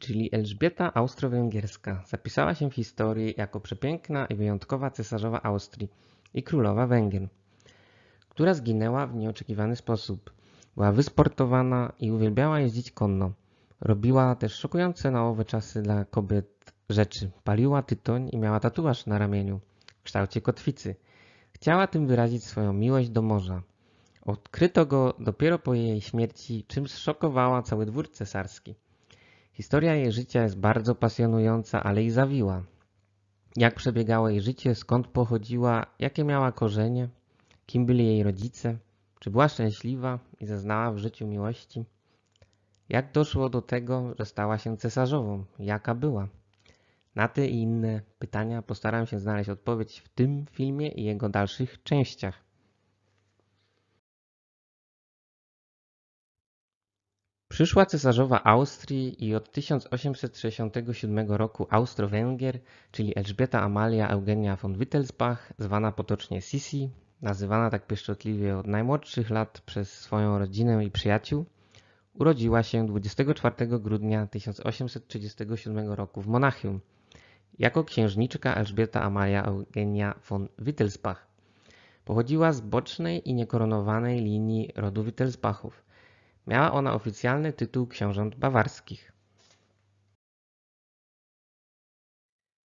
czyli Elżbieta Austro-Węgierska, zapisała się w historii jako przepiękna i wyjątkowa cesarzowa Austrii i królowa Węgier, która zginęła w nieoczekiwany sposób. Była wysportowana i uwielbiała jeździć konno. Robiła też szokujące na owe czasy dla kobiet rzeczy. Paliła tytoń i miała tatuaż na ramieniu w kształcie kotwicy. Chciała tym wyrazić swoją miłość do morza. Odkryto go dopiero po jej śmierci, czym zszokowała cały dwór cesarski. Historia jej życia jest bardzo pasjonująca, ale i zawiła. Jak przebiegało jej życie, skąd pochodziła, jakie miała korzenie, kim byli jej rodzice, czy była szczęśliwa i zaznała w życiu miłości. Jak doszło do tego, że stała się cesarzową, jaka była. Na te i inne pytania postaram się znaleźć odpowiedź w tym filmie i jego dalszych częściach. Przyszła cesarzowa Austrii i od 1867 roku Austro-Węgier, czyli Elżbieta Amalia Eugenia von Wittelsbach, zwana potocznie Sisi, nazywana tak pieszczotliwie od najmłodszych lat przez swoją rodzinę i przyjaciół, urodziła się 24 grudnia 1837 roku w Monachium jako księżniczka Elżbieta Amalia Eugenia von Wittelsbach. Pochodziła z bocznej i niekoronowanej linii rodu Wittelsbachów. Miała ona oficjalny tytuł książąt bawarskich.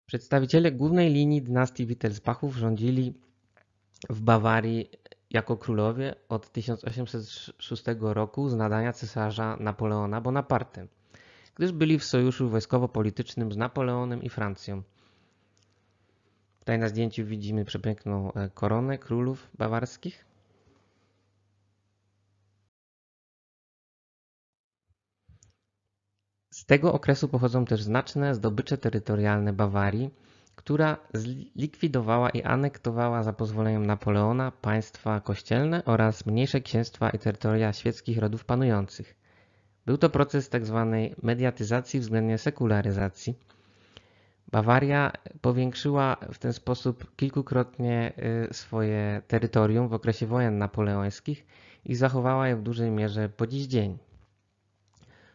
Przedstawiciele głównej linii dynastii Wittelsbachów rządzili w Bawarii jako królowie od 1806 roku z nadania cesarza Napoleona Bonaparte, gdyż byli w sojuszu wojskowo-politycznym z Napoleonem i Francją. Tutaj na zdjęciu widzimy przepiękną e, koronę królów bawarskich. tego okresu pochodzą też znaczne zdobycze terytorialne Bawarii, która zlikwidowała i anektowała za pozwoleniem Napoleona państwa kościelne oraz mniejsze księstwa i terytoria świeckich rodów panujących. Był to proces tzw. Tak mediatyzacji względnie sekularyzacji. Bawaria powiększyła w ten sposób kilkukrotnie y, swoje terytorium w okresie wojen napoleońskich i zachowała je w dużej mierze po dziś dzień.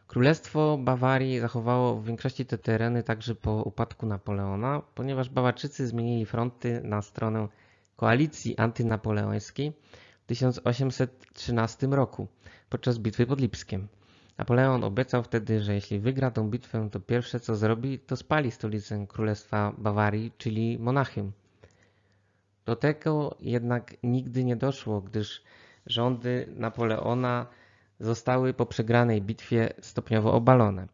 Królestwo Bawarii zachowało w większości te tereny także po upadku Napoleona, ponieważ Bawarczycy zmienili fronty na stronę koalicji antynapoleońskiej w 1813 roku podczas bitwy pod Lipskiem. Napoleon obiecał wtedy, że jeśli wygra tę bitwę, to pierwsze co zrobi, to spali stolicę Królestwa Bawarii, czyli Monachium. Do tego jednak nigdy nie doszło, gdyż rządy Napoleona zostały po przegranej bitwie stopniowo obalone.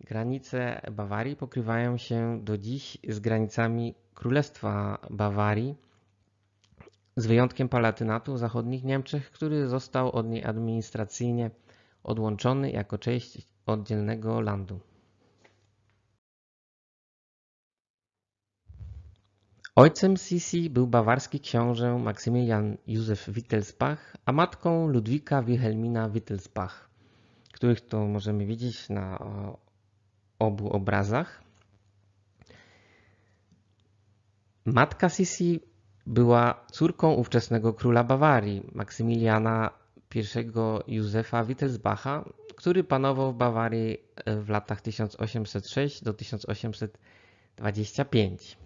Granice Bawarii pokrywają się do dziś z granicami Królestwa Bawarii, z wyjątkiem Palatynatu w zachodnich Niemczech, który został od niej administracyjnie odłączony jako część oddzielnego landu. Ojcem Sisi był bawarski książę Maksymilian Józef Wittelsbach, a matką Ludwika Wilhelmina Wittelsbach, których to możemy widzieć na obu obrazach. Matka Sisi była córką ówczesnego króla Bawarii, Maksymiliana I Józefa Wittelsbacha, który panował w Bawarii e, w latach 1806 do 1825.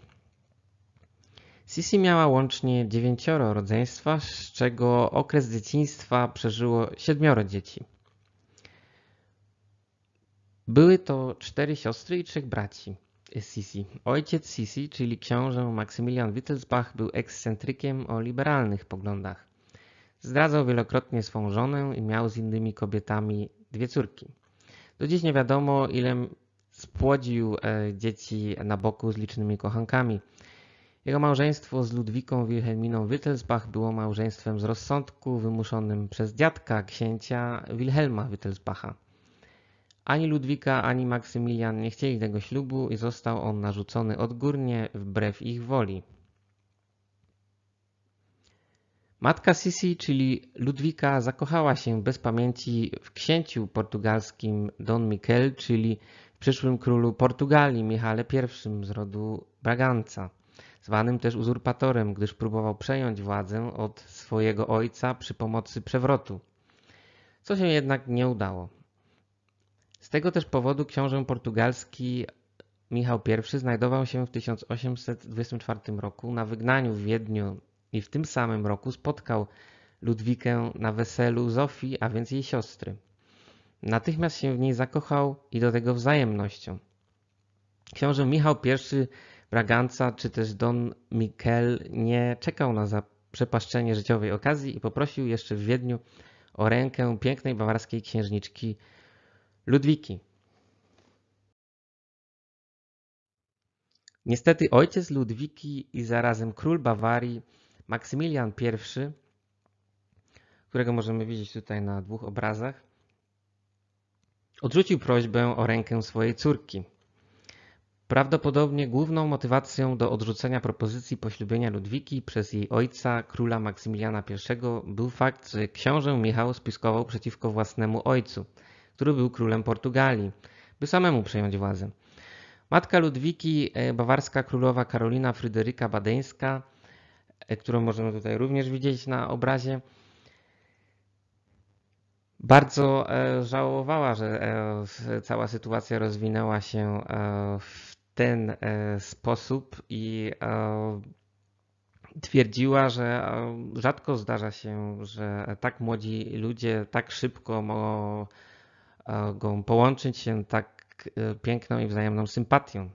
Sisi miała łącznie dziewięcioro rodzeństwa, z czego okres dzieciństwa przeżyło siedmioro dzieci. Były to cztery siostry i trzech braci Sisi. Ojciec Sisi, czyli książę Maksymilian Wittelsbach, był ekscentrykiem o liberalnych poglądach. Zdradzał wielokrotnie swą żonę i miał z innymi kobietami dwie córki. Do dziś nie wiadomo, ile spłodził e, dzieci na boku z licznymi kochankami. Jego małżeństwo z Ludwiką Wilhelminą Wittelsbach było małżeństwem z rozsądku wymuszonym przez dziadka księcia Wilhelma Wittelsbacha. Ani Ludwika, ani Maksymilian nie chcieli tego ślubu i został on narzucony odgórnie wbrew ich woli. Matka Sisi, czyli Ludwika, zakochała się bez pamięci w księciu portugalskim Don Miquel, czyli w przyszłym królu Portugalii Michale I z rodu Braganca zwanym też uzurpatorem, gdyż próbował przejąć władzę od swojego ojca przy pomocy przewrotu, co się jednak nie udało. Z tego też powodu książę portugalski Michał I znajdował się w 1824 roku na wygnaniu w Wiedniu i w tym samym roku spotkał Ludwikę na weselu Zofii, a więc jej siostry. Natychmiast się w niej zakochał i do tego wzajemnością. Książę Michał I Braganca czy też Don Mikel nie czekał na zaprzepaszczenie życiowej okazji i poprosił jeszcze w Wiedniu o rękę pięknej bawarskiej księżniczki Ludwiki. Niestety ojciec Ludwiki i zarazem król Bawarii Maksymilian I, którego możemy widzieć tutaj na dwóch obrazach, odrzucił prośbę o rękę swojej córki. Prawdopodobnie główną motywacją do odrzucenia propozycji poślubienia Ludwiki przez jej ojca, króla Maksymiliana I, był fakt, że książę Michał spiskował przeciwko własnemu ojcu, który był królem Portugalii, by samemu przejąć władzę. Matka Ludwiki, e, bawarska królowa Karolina Fryderyka Badeńska, e, którą możemy tutaj również widzieć na obrazie, bardzo e, żałowała, że cała sytuacja rozwinęła się w ten e, sposób i e, twierdziła, że e, rzadko zdarza się, że tak młodzi ludzie tak szybko mogą połączyć się tak piękną i wzajemną sympatią.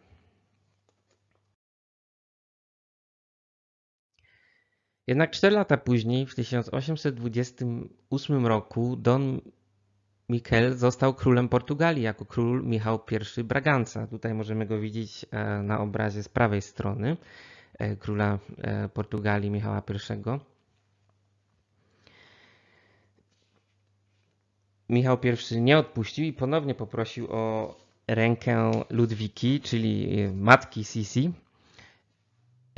Jednak 4 lata później, w 1828 roku, Don Mikel został królem Portugalii jako król Michał I Braganca. Tutaj możemy go widzieć e, na obrazie z prawej strony e, króla e, Portugalii Michała I. Michał I nie odpuścił i ponownie poprosił o rękę Ludwiki, czyli matki Sisi,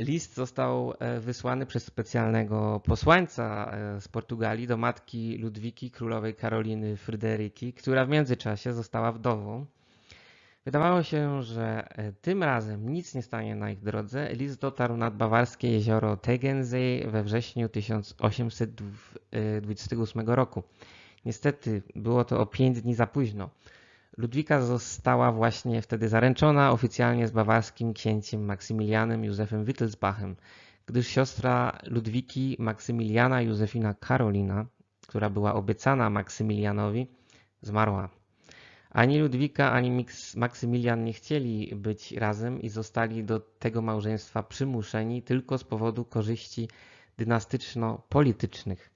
List został e, wysłany przez specjalnego posłańca e, z Portugalii do matki Ludwiki, królowej Karoliny Fryderyki, która w międzyczasie została wdową. Wydawało się, że e, tym razem nic nie stanie na ich drodze. List dotarł nad bawarskie jezioro Tegensee we wrześniu 1828 roku. Niestety było to o 5 dni za późno. Ludwika została właśnie wtedy zaręczona oficjalnie z bawarskim księciem Maksymilianem Józefem Wittelsbachem, gdyż siostra Ludwiki Maksymiliana Józefina Karolina, która była obiecana Maksymilianowi, zmarła. Ani Ludwika, ani Maksymilian nie chcieli być razem i zostali do tego małżeństwa przymuszeni tylko z powodu korzyści dynastyczno-politycznych.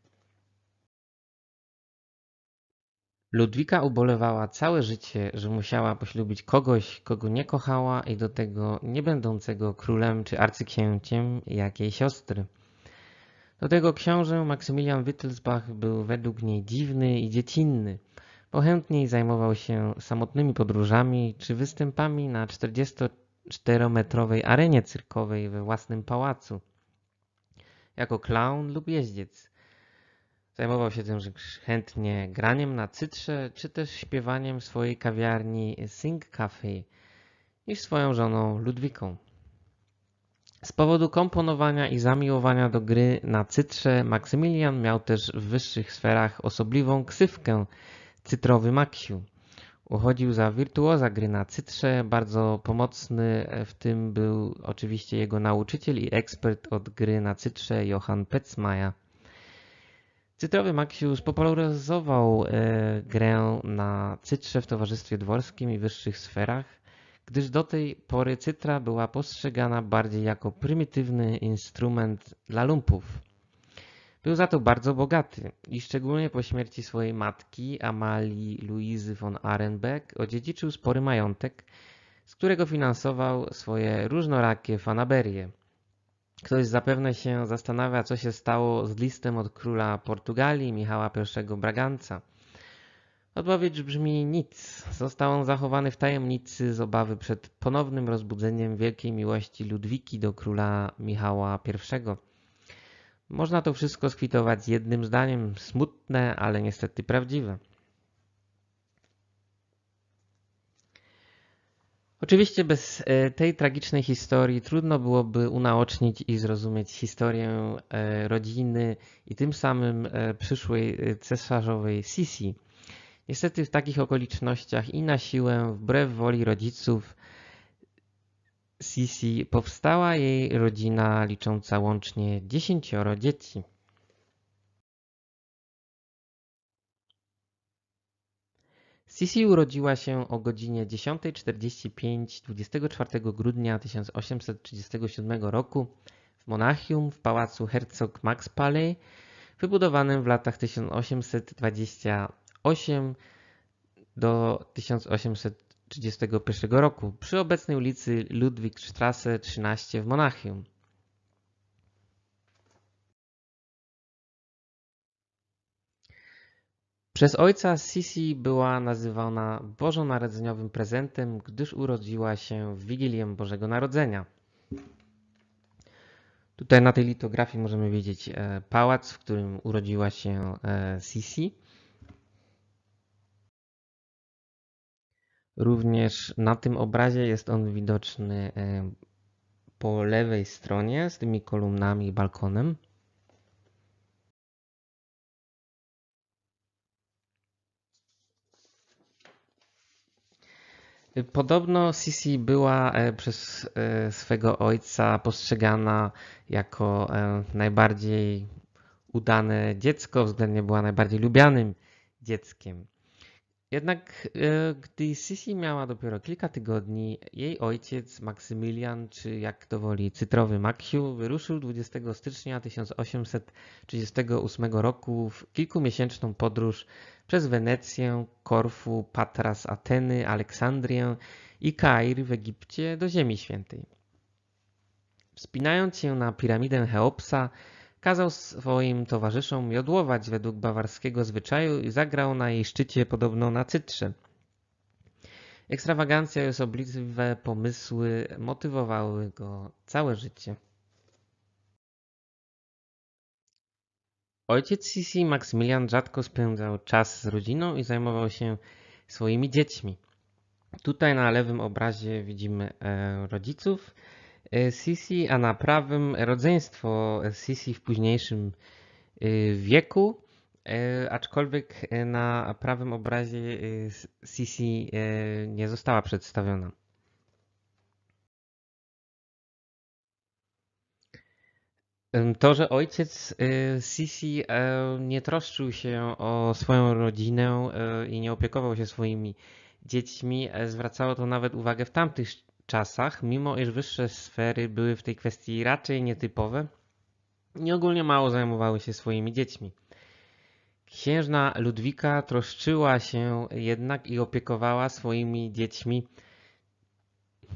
Ludwika ubolewała całe życie, że musiała poślubić kogoś, kogo nie kochała i do tego nie będącego królem czy arcyksięciem jak jej siostry. Do tego książę Maksymilian Wittelsbach był według niej dziwny i dziecinny. Pochętniej zajmował się samotnymi podróżami czy występami na 44-metrowej arenie cyrkowej we własnym pałacu. Jako klaun lub jeździec. Zajmował się tym chętnie graniem na cytrze, czy też śpiewaniem swojej kawiarni Sing Cafe i swoją żoną Ludwiką. Z powodu komponowania i zamiłowania do gry na cytrze Maksymilian miał też w wyższych sferach osobliwą ksywkę Cytrowy Maksiu. Uchodził za wirtuoza gry na cytrze, bardzo pomocny w tym był oczywiście jego nauczyciel i ekspert od gry na cytrze Johann Petzmaja. Cytrowy Maxius popularyzował e, grę na cytrze w towarzystwie dworskim i wyższych sferach, gdyż do tej pory cytra była postrzegana bardziej jako prymitywny instrument dla lumpów. Był za to bardzo bogaty i szczególnie po śmierci swojej matki, Amalii Luizy von Arenbeck, odziedziczył spory majątek, z którego finansował swoje różnorakie fanaberie – Ktoś zapewne się zastanawia, co się stało z listem od króla Portugalii, Michała I Braganca. Odpowiedź brzmi nic. Został on zachowany w tajemnicy z obawy przed ponownym rozbudzeniem wielkiej miłości Ludwiki do króla Michała I. Można to wszystko skwitować jednym zdaniem, smutne, ale niestety prawdziwe. Oczywiście bez e, tej tragicznej historii trudno byłoby unaocznić i zrozumieć historię e, rodziny i tym samym e, przyszłej cesarzowej Sisi. Niestety w takich okolicznościach i na siłę, wbrew woli rodziców, Sisi powstała jej rodzina licząca łącznie dziesięcioro dzieci. Sisi urodziła się o godzinie 10.45 24 grudnia 1837 roku w Monachium w pałacu Herzog Max Palais, wybudowanym w latach 1828 do 1831 roku przy obecnej ulicy Ludwigstrasse 13 w Monachium. Przez ojca Sisi była nazywana bożonarodzeniowym prezentem, gdyż urodziła się w Wigilię Bożego Narodzenia. Tutaj na tej litografii możemy widzieć e, pałac, w którym urodziła się e, Sisi. Również na tym obrazie jest on widoczny e, po lewej stronie z tymi kolumnami i balkonem. Podobno Sisi była e, przez e, swego ojca postrzegana jako e, najbardziej udane dziecko, względnie była najbardziej lubianym dzieckiem. Jednak gdy Sisi miała dopiero kilka tygodni, jej ojciec Maksymilian, czy jak to woli cytrowy Maksiu, wyruszył 20 stycznia 1838 roku w kilkumiesięczną podróż przez Wenecję, Korfu, Patras, Ateny, Aleksandrię i Kair w Egipcie do Ziemi Świętej. Wspinając się na piramidę Cheopsa, kazał swoim towarzyszom miodłować według bawarskiego zwyczaju i zagrał na jej szczycie podobno na cytrze. Ekstrawagancja i osobliwe pomysły motywowały go całe życie. Ojciec Sisi Maksymilian rzadko spędzał czas z rodziną i zajmował się swoimi dziećmi. Tutaj na lewym obrazie widzimy e, rodziców Sisi, e, a na prawym rodzeństwo Sisi w późniejszym e, wieku. Aczkolwiek na prawym obrazie Sisi nie została przedstawiona. To, że ojciec y, Sisi e, nie troszczył się o swoją rodzinę e, i nie opiekował się swoimi dziećmi, e, zwracało to nawet uwagę w tamtych czasach, mimo iż wyższe sfery były w tej kwestii raczej nietypowe i ogólnie mało zajmowały się swoimi dziećmi. Księżna Ludwika troszczyła się jednak i opiekowała swoimi dziećmi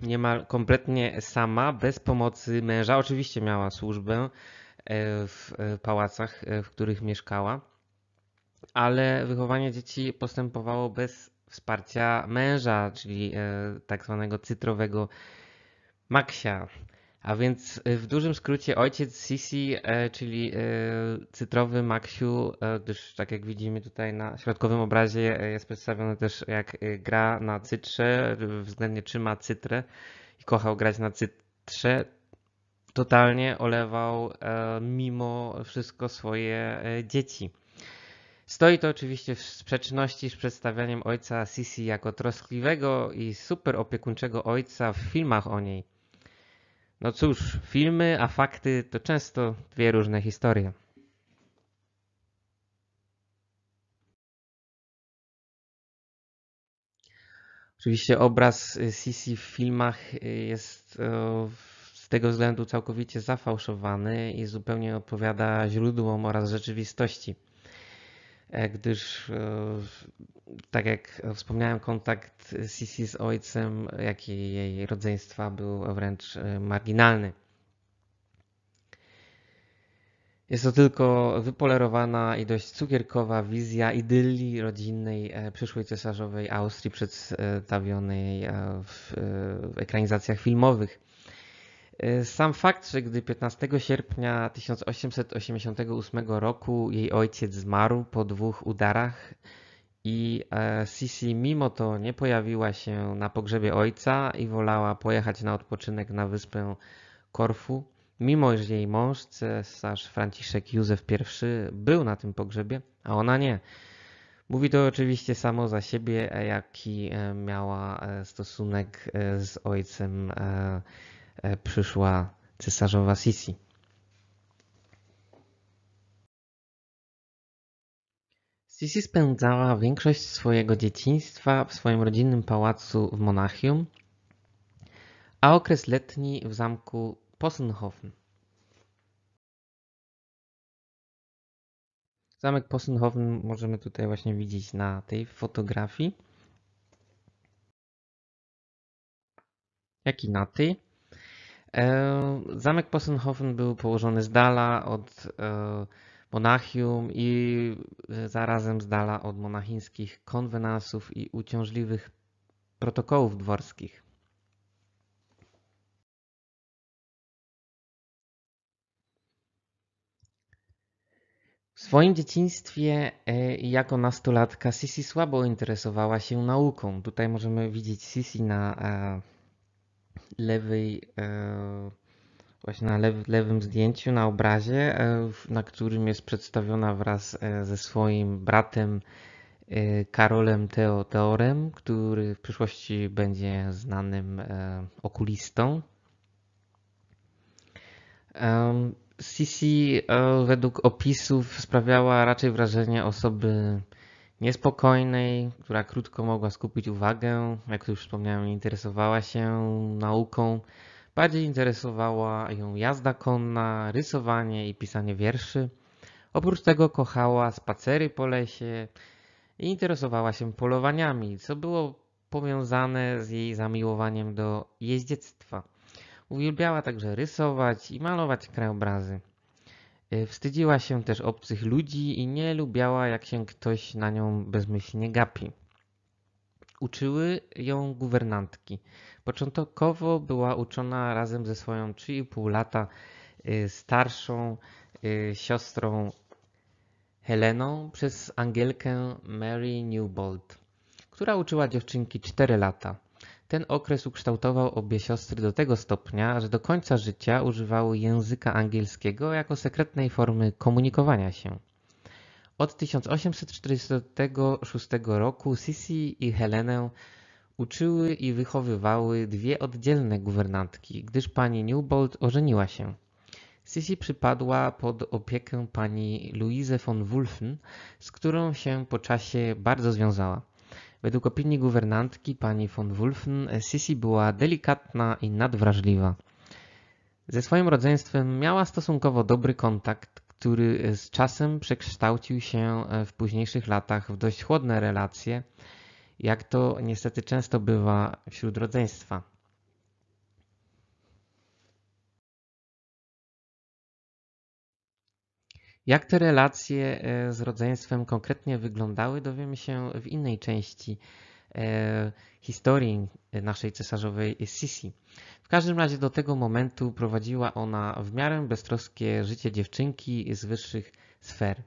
niemal kompletnie sama, bez pomocy męża. Oczywiście miała służbę e, e, w pałacach, e, w których mieszkała, ale wychowanie dzieci postępowało bez wsparcia męża, czyli tak zwanego cytrowego Maksia. A więc y, w dużym skrócie ojciec Sisi, y, czyli y, cytrowy Maksiu, gdyż tak jak widzimy tutaj na środkowym obrazie jest przedstawiony też jak gra na cytrze, względnie trzyma cytrę i kochał grać na cytrze, totalnie olewał mimo wszystko swoje dzieci. Stoi to oczywiście w sprzeczności z przedstawianiem ojca Sisi jako troskliwego i super opiekuńczego ojca w filmach o niej. No cóż, filmy, a fakty to często dwie różne historie. Oczywiście obraz Sisi w filmach y, jest y, z tego względu całkowicie zafałszowany i zupełnie odpowiada źródłom oraz rzeczywistości. E, gdyż e, tak jak wspomniałem, kontakt Sisi z ojcem, jak i jej rodzeństwa był wręcz e, marginalny. Jest to tylko wypolerowana i dość cukierkowa wizja idylii rodzinnej przyszłej cesarzowej Austrii przedstawionej w ekranizacjach filmowych. Y, sam fakt, że gdy 15 sierpnia 1888 roku jej ojciec zmarł po dwóch udarach i e, Sisi mimo to nie pojawiła się na pogrzebie ojca i wolała pojechać na odpoczynek na wyspę Korfu, mimo że jej mąż, cesarz Franciszek Józef I, był na tym pogrzebie, a ona nie. Mówi to oczywiście samo za siebie, jaki e, miała e, stosunek z ojcem E, przyszła cesarzowa Sisi. Sisi spędzała większość swojego dzieciństwa w swoim rodzinnym pałacu w Monachium, a okres letni w zamku Possenhofen. Zamek Possenhofen możemy tutaj właśnie widzieć na tej fotografii. Jak i na tej. E, zamek Possenhofen był położony z dala od e, Monachium i e, zarazem z dala od monachińskich konwenansów i uciążliwych protokołów dworskich. W swoim dzieciństwie jako nastolatka Sisi słabo interesowała się nauką. Tutaj możemy widzieć Sisi na lewej, e, właśnie na lewym zdjęciu, na obrazie, e, na którym jest przedstawiona wraz e, ze swoim bratem Karolem Teodorem, który w przyszłości będzie znanym okulistą. Sisi według opisów sprawiała raczej wrażenie osoby niespokojnej, która krótko mogła skupić uwagę, jak już wspomniałem, interesowała się nauką. Bardziej interesowała ją jazda konna, rysowanie i pisanie wierszy. Oprócz tego kochała spacery po lesie i interesowała się polowaniami, co było powiązane z jej zamiłowaniem do jeździectwa. Uwielbiała także rysować i malować krajobrazy. Y, wstydziła się też obcych ludzi i nie lubiała, jak się ktoś na nią bezmyślnie gapi. Uczyły ją guwernantki. Początkowo była uczona razem ze swoją 3,5 lata y, starszą y, siostrą Heleną przez Angielkę Mary Newbold, która uczyła dziewczynki 4 lata. Ten okres ukształtował obie siostry do tego stopnia, że do końca życia używały języka angielskiego jako sekretnej formy komunikowania się. Od 1846 roku Sisi i Helenę uczyły i wychowywały dwie oddzielne guwernantki, gdyż pani Newbold ożeniła się. Sisi przypadła pod opiekę pani Louise von Wulfen, z którą się po czasie bardzo związała. Według opinii guwernantki pani von Wulfen, Sisi była delikatna i nadwrażliwa. Ze swoim rodzeństwem miała stosunkowo dobry kontakt, który z czasem przekształcił się e, w późniejszych latach w dość chłodne relacje, jak to niestety często bywa wśród rodzeństwa. Jak te relacje e, z rodzeństwem konkretnie wyglądały, dowiemy się w innej części e, historii e, naszej cesarzowej Sisi. W każdym razie do tego momentu prowadziła ona w miarę beztroskie życie dziewczynki z wyższych sfer.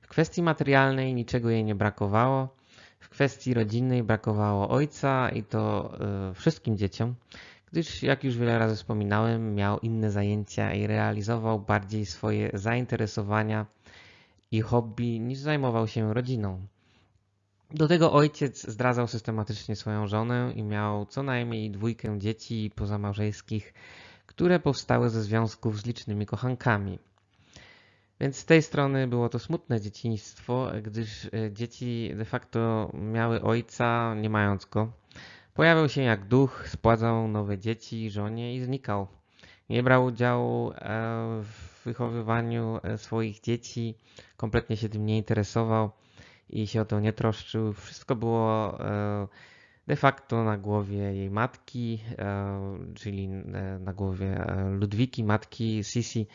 W kwestii materialnej niczego jej nie brakowało, w kwestii rodzinnej brakowało ojca i to wszystkim dzieciom gdyż, jak już wiele razy wspominałem, miał inne zajęcia i realizował bardziej swoje zainteresowania i hobby niż zajmował się rodziną. Do tego ojciec zdradzał systematycznie swoją żonę i miał co najmniej dwójkę dzieci pozamałżeńskich, które powstały ze związków z licznymi kochankami. Więc z tej strony było to smutne dzieciństwo, gdyż e, dzieci de facto miały ojca, nie mając go Pojawiał się jak duch, spładzał nowe dzieci, żonie i znikał. Nie brał udziału e, w wychowywaniu e, swoich dzieci, kompletnie się tym nie interesował i się o to nie troszczył. Wszystko było e, de facto na głowie jej matki, czyli na głowie Ludwiki, matki Sisi.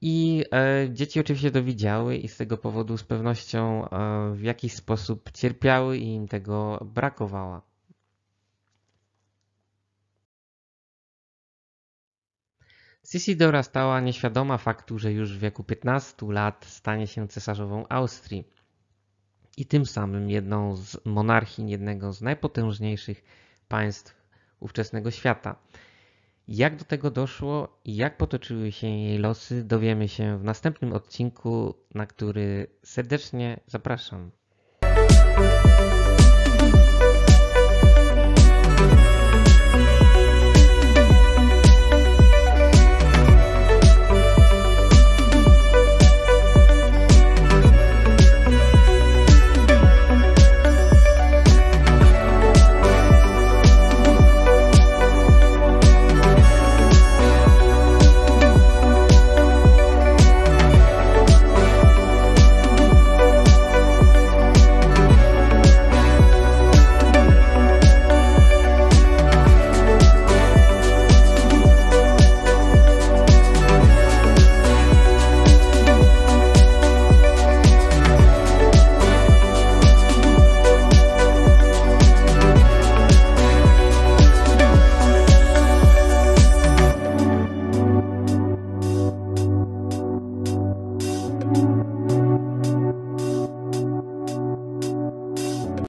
I dzieci oczywiście to widziały i z tego powodu z pewnością w jakiś sposób cierpiały i im tego brakowało. Sisi dorastała nieświadoma faktu, że już w wieku 15 lat stanie się cesarzową Austrii i tym samym jedną z monarchii, jednego z najpotężniejszych państw ówczesnego świata. Jak do tego doszło i jak potoczyły się jej losy, dowiemy się w następnym odcinku, na który serdecznie zapraszam.